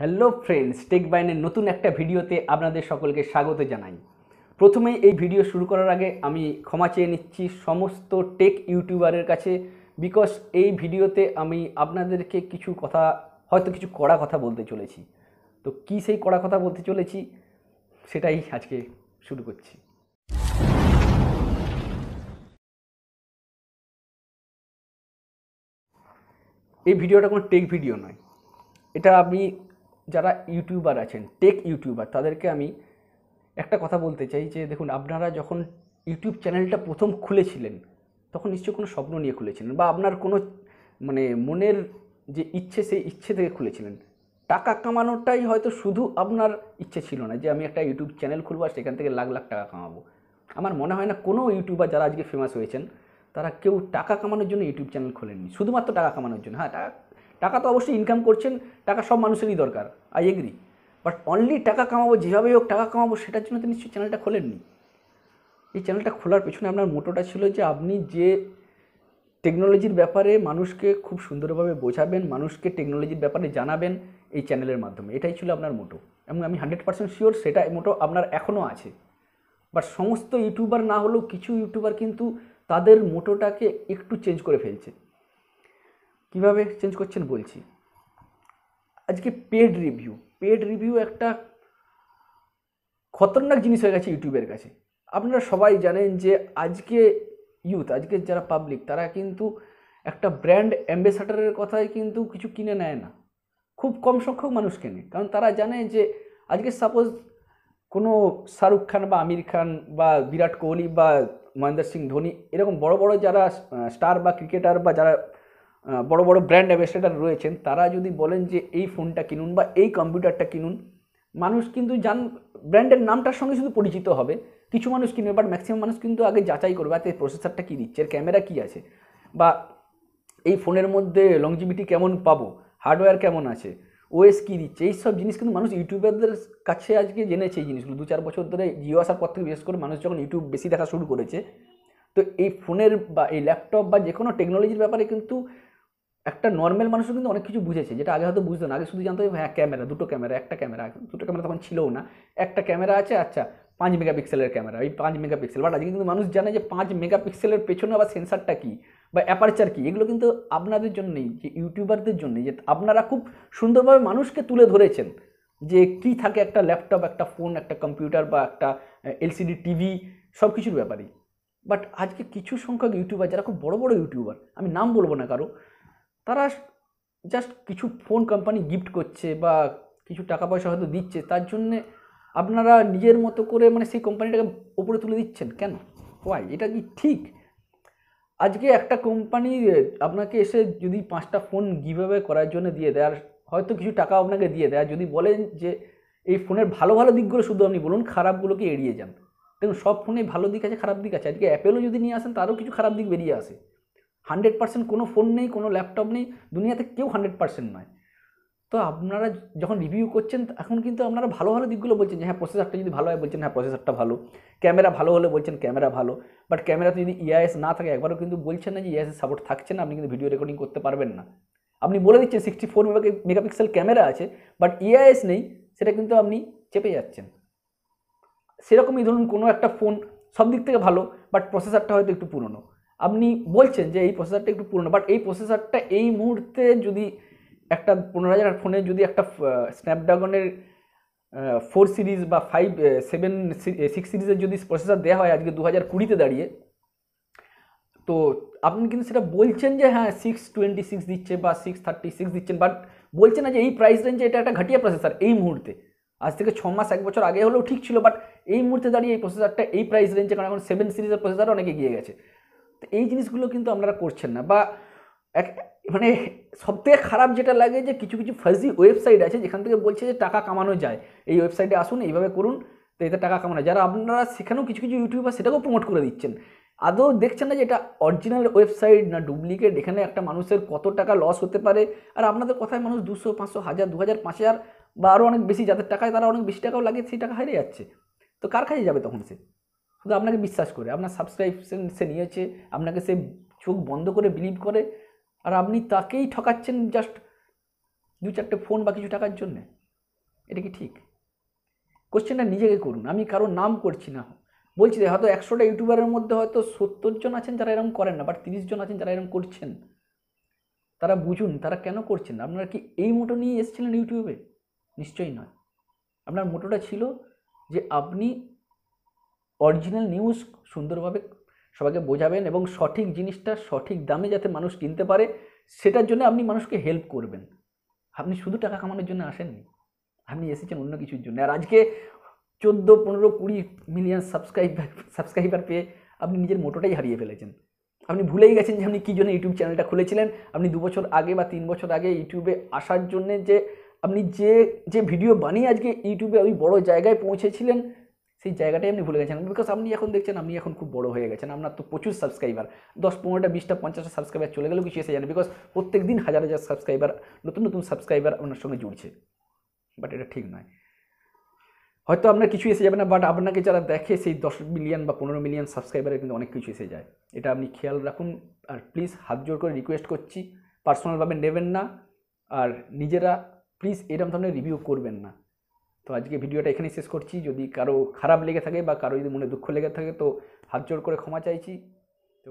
hello friends take বাইনের নতুন একটা ভিডিওতে আপনাদের সকলকে স্বাগত জানাই প্রথমে এই ভিডিও শুরু করার আগে আমি ক্ষমা চেয়ে নিচ্ছি সমস্ত টেক ইউটিউবারের কাছে বিকজ এই ভিডিওতে আমি আপনাদেরকে কিছু কথা হয়তো কিছু কড়া কথা বলতে চলেছি তো কী সেই কড়া কথা বলতে চলেছি সেটাই আজকে শুরু করছি এই ভিডিওটা কোনো টেক ভিডিও নয় এটা আমি যারা ইউটিউবার আছেন টেক ইউটিউবার তাদেরকে আমি একটা কথা বলতে চাই যে দেখুন আপনারা যখন ইউটিউব চ্যানেলটা প্রথম খুলেছিলেন তখন নিশ্চয়ই কোনো স্বপ্ন নিয়ে খুলেছিলেন বা আপনার কোনো মানে মনের যে ইচ্ছে সেই ইচ্ছে থেকে খুলেছিলেন টাকা কামানোটাই হয়তো শুধু আপনার ইচ্ছে ছিল না যে আমি একটা ইউটিউব চ্যানেল খুলবো আর সেখান থেকে লাখ লাখ টাকা কামাবো আমার মনে হয় না কোনো ইউটিউবার যারা আজকে ফেমাস হয়েছেন তারা কেউ টাকা কামানোর জন্য ইউটিউব চ্যানেল খোলেননি শুধুমাত্র টাকা কামানোর জন্য হ্যাঁ টাকা টাকা তো অবশ্যই ইনকাম করছেন টাকা সব মানুষেরই দরকার আই এগ্রি বাট অনলি টাকা কামাবো যেভাবে হোক টাকা কামাবো সেটার জন্য তো নিশ্চয়ই চ্যানেলটা খোলেননি এই চ্যানেলটা খোলার পেছনে আপনার মোটোটা ছিল যে আপনি যে টেকনোলজির ব্যাপারে মানুষকে খুব সুন্দরভাবে বোঝাবেন মানুষকে টেকনোলজির ব্যাপারে জানাবেন এই চ্যানেলের মাধ্যমে এটাই ছিল আপনার মোটো এবং আমি হান্ড্রেড পার্সেন্ট শিওর সেটা মোটো আপনার এখনও আছে বাট সমস্ত ইউটিউবার না হলেও কিছু ইউটিউবার কিন্তু তাদের মোটোটাকে একটু চেঞ্জ করে ফেলছে কিভাবে চেঞ্জ করছেন বলছি আজকে পেড রিভিউ পেড রিভিউ একটা খতরনাক জিনিস হয়ে গেছে ইউটিউবের কাছে আপনারা সবাই জানেন যে আজকে ইউথ আজকে যারা পাবলিক তারা কিন্তু একটা ব্র্যান্ড অ্যাম্বাসাডারের কথাই কিন্তু কিছু কিনে নেয় না খুব কম সংখ্যক মানুষ কেনে কারণ তারা জানে যে আজকে সাপোজ কোনো শাহরুখ খান বা আমির খান বা বিরাট কোহলি বা মহেন্দ্র সিং ধোনি এরকম বড় বড় যারা স্টার বা ক্রিকেটার বা যারা বড় বড় ব্র্যান্ড অ্যাম্বাসেডার রয়েছেন তারা যদি বলেন যে এই ফোনটা কিনুন বা এই কম্পিউটারটা কিনুন মানুষ কিন্তু জান ব্র্যান্ডের নামটার সঙ্গে শুধু পরিচিত হবে কিছু মানুষ কিনবে বাট ম্যাক্সিমাম মানুষ কিন্তু আগে যাচাই করবে এই প্রসেসরটা কী দিচ্ছে এর ক্যামেরা কী আছে বা এই ফোনের মধ্যে লংজিবিটি কেমন পাবো হার্ডওয়্যার কেমন আছে ওএস কী দিচ্ছে এইসব জিনিস কিন্তু মানুষ ইউটিউবারদের কাছে আজকে জেনেছে এই জিনিসগুলো দু চার বছর ধরে জিও আসার পর থেকে বিশেষ করে মানুষ যখন ইউটিউব বেশি দেখা শুরু করেছে তো এই ফোনের বা এই ল্যাপটপ বা যে কোনো টেকনোলজির ব্যাপারে কিন্তু একটা নর্মাল মানুষও কিন্তু অনেক কিছু বুঝেছে যেটা আগে হয়তো বুঝতো না আগে শুধু জানতো হ্যাঁ ক্যামেরা দুটো ক্যামেরা একটা ক্যামেরা দুটো ক্যামেরা তখন ছিলও না একটা ক্যামেরা আছে আচ্ছা পাঁচ মেগাপিক্সেলের ক্যামেরা ওই পাঁচ মেগাপিক্সেল বাট আজকে কিন্তু মানুষ জানে যে পাঁচ মেগাপিক্সেলের পেছনে আবার সেন্সারটা কী বা অ্যাপারচার কী এগুলো কিন্তু আপনাদের জন্যই যে ইউটিউবারদের জন্যই যে আপনারা খুব সুন্দরভাবে মানুষকে তুলে ধরেছেন যে কি থাকে একটা ল্যাপটপ একটা ফোন একটা কম্পিউটার বা একটা এলসিডি টিভি সব কিছুর ব্যাপারেই বাট আজকে কিছু সংখ্যক ইউটিউবার যারা খুব বড় বড় ইউটিউবার আমি নাম বলবো না কারো তারা জাস্ট কিছু ফোন কোম্পানি গিফট করছে বা কিছু টাকা পয়সা হয়তো দিচ্ছে তার জন্যে আপনারা নিজের মতো করে মানে সেই কোম্পানিটাকে ওপরে তুলে দিচ্ছেন কেন ওয়াই এটা কি ঠিক আজকে একটা কোম্পানি আপনাকে এসে যদি পাঁচটা ফোন গিভাবে করার জন্য দিয়ে দেয় আর হয়তো কিছু টাকা আপনাকে দিয়ে দেয় আর যদি বলেন যে এই ফোনের ভালো ভালো দিকগুলো শুধু আপনি বলুন খারাপগুলোকে এড়িয়ে যান দেখুন সব ফোনে ভালো দিক আছে খারাপ দিক আছে আজকে অ্যাপেলও যদি নিয়ে আসেন তারও কিছু খারাপ দিক বেরিয়ে আসে হান্ড্রেড পার্সেন্ট কোনো ফোন নেই কোনো ল্যাপটপ নেই দুনিয়াতে কেউ হান্ড্রেড পার্সেন্ট নয় তো আপনারা যখন রিভিউ করছেন এখন কিন্তু আপনারা ভালো ভালো দিকগুলো বলছেন যে হ্যাঁ প্রসেসারটা যদি ভালো হয় বলছেন হ্যাঁ প্রসেসারটা ভালো ক্যামেরা ভালো হলে বলছেন ক্যামেরা ভালো বাট ক্যামেরাতে যদি ইআইএস e না থাকে একবারও কিন্তু বলছেন না যে ইআইএস e সাপোর্ট থাকছে না আপনি কিন্তু ভিডিও রেকর্ডিং করতে পারবেন না আপনি বলে দিচ্ছেন সিক্সটি ফোর মেগাপিক্সেল ক্যামেরা আছে বাট ইআইএস e নেই সেটা কিন্তু আপনি চেপে যাচ্ছেন সেরকমই ধরুন কোনো একটা ফোন সব দিক থেকে ভালো বাট প্রসেসারটা হয়তো একটু পুরনো আপনি বলছেন যে এই প্রসেসারটা একটু পুরনো বাট এই প্রসেসারটা এই মুহূর্তে যদি একটা পনেরো হাজার ফোনে যদি একটা স্ন্যাপড্রাগনের ফোর সিরিজ বা ফাইভ সেভেন সিক্স সিরিজের যদি প্রসেসার দেওয়া হয় আজকে দু হাজার কুড়িতে দাঁড়িয়ে তো আপনি কিন্তু সেটা বলছেন যে হ্যাঁ সিক্স টোয়েন্টি সিক্স দিচ্ছে বা সিক্স থার্টি সিক্স দিচ্ছেন বাট বলছেন না যে এই প্রাইস রেঞ্জে এটা একটা ঘাটিয়া প্রসেসার এই মুহূর্তে আজ থেকে ছ মাস এক বছর আগে হলেও ঠিক ছিল বাট এই মুহূর্তে দাঁড়িয়ে এই প্রসেসারটা এই প্রাইস রেঞ্জে কারণ এখন সেভেন সিরিজের প্রসেসার অনেকে গিয়ে গেছে তো এই জিনিসগুলো কিন্তু আপনারা করছেন না বা এক মানে সবথেকে খারাপ যেটা লাগে যে কিছু কিছু ফার্জি ওয়েবসাইট আছে যেখান থেকে বলছে যে টাকা কামানো যায় এই ওয়েবসাইটে আসুন এইভাবে করুন তো এতে টাকা কামানো যায় যারা আপনারা সেখানেও কিছু কিছু ইউটিউবার সেটাকেও প্রমোট করে দিচ্ছেন আদৌ দেখছেন না যে এটা অরিজিনাল ওয়েবসাইট না ডুপ্লিকেট এখানে একটা মানুষের কত টাকা লস হতে পারে আর আপনাদের কথায় মানুষ দুশো পাঁচশো হাজার দু হাজার পাঁচ হাজার বা আরও অনেক বেশি যাদের টাকায় তারা অনেক বেশি টাকাও লাগে সেই টাকা হারিয়ে যাচ্ছে তো কার কাছে যাবে তখন সে শুধু আপনাকে বিশ্বাস করে আপনার সাবস্ক্রাইপশন সে নিয়েছে আপনাকে সে চোখ বন্ধ করে বিলিভ করে আর আপনি তাকেই ঠকাচ্ছেন জাস্ট দু চারটে ফোন বা কিছু টাকার জন্যে এটা কি ঠিক কোশ্চেনটা নিজেকে করুন আমি কারোর নাম করছি না বলছি যে হয়তো একশোটা ইউটিউবারের মধ্যে হয়তো সত্তর জন আছেন যারা এরকম করেন না বাট তিরিশ জন আছেন যারা এরকম করছেন তারা বুঝুন তারা কেন করছেন আপনারা কি এই মোটো নিয়ে এসেছিলেন ইউটিউবে নিশ্চয়ই নয় আপনার মোটোটা ছিল যে আপনি অরিজিনাল নিউজ সুন্দরভাবে সবাইকে বোঝাবেন এবং সঠিক জিনিসটা সঠিক দামে যাতে মানুষ কিনতে পারে সেটার জন্য আপনি মানুষকে হেল্প করবেন আপনি শুধু টাকা কামানোর জন্য আসেননি আপনি এসেছেন অন্য কিছুর জন্য আর আজকে চোদ্দো পনেরো কুড়ি মিলিয়ন সাবস্ক্রাইবার সাবস্ক্রাইবার পেয়ে আপনি নিজের মোটোটাই হারিয়ে ফেলেছেন আপনি ভুলেই গেছেন যে আপনি কী জন্য ইউটিউব চ্যানেলটা খুলেছিলেন আপনি দু বছর আগে বা তিন বছর আগে ইউটিউবে আসার জন্যে যে আপনি যে যে ভিডিও বানিয়ে আজকে ইউটিউবে ওই বড় জায়গায় পৌঁছেছিলেন সেই জায়গাটাই আপনি ভুলে গেছেন বিকজ আপনি এখন দেখছেন আপনি এখন খুব বড় হয়ে গেছেন আপনার তো প্রচুর সাবস্ক্রাইবার দশ পনেরোটা বিশটা পঞ্চাশটা সাবস্ক্রাইবার চলে গেলেও কিছু এসে যায় না বিকজ প্রত্যেক দিন হাজার হাজার সাবস্ক্রাইবার নতুন নতুন সাবস্ক্রাইবার আপনার সঙ্গে জুড়ছে বাট এটা ঠিক নয় হয়তো আপনার কিছু এসে যাবে না বাট আপনাকে যারা দেখে সেই দশ মিলিয়ন বা পনেরো মিলিয়ন সাবস্ক্রাইবারে কিন্তু অনেক কিছু এসে যায় এটা আপনি খেয়াল রাখুন আর প্লিজ হাত জোর করে রিকোয়েস্ট করছি পার্সোনালভাবে নেবেন না আর নিজেরা প্লিজ এরম ধরনের রিভিউ করবেন না তো আজকে ভিডিওটা এখানেই শেষ করছি যদি কারো খারাপ লেগে থাকে বা কারো যদি মনে দুঃখ লেগে থাকে তো হাত জোর করে ক্ষমা চাইছি তো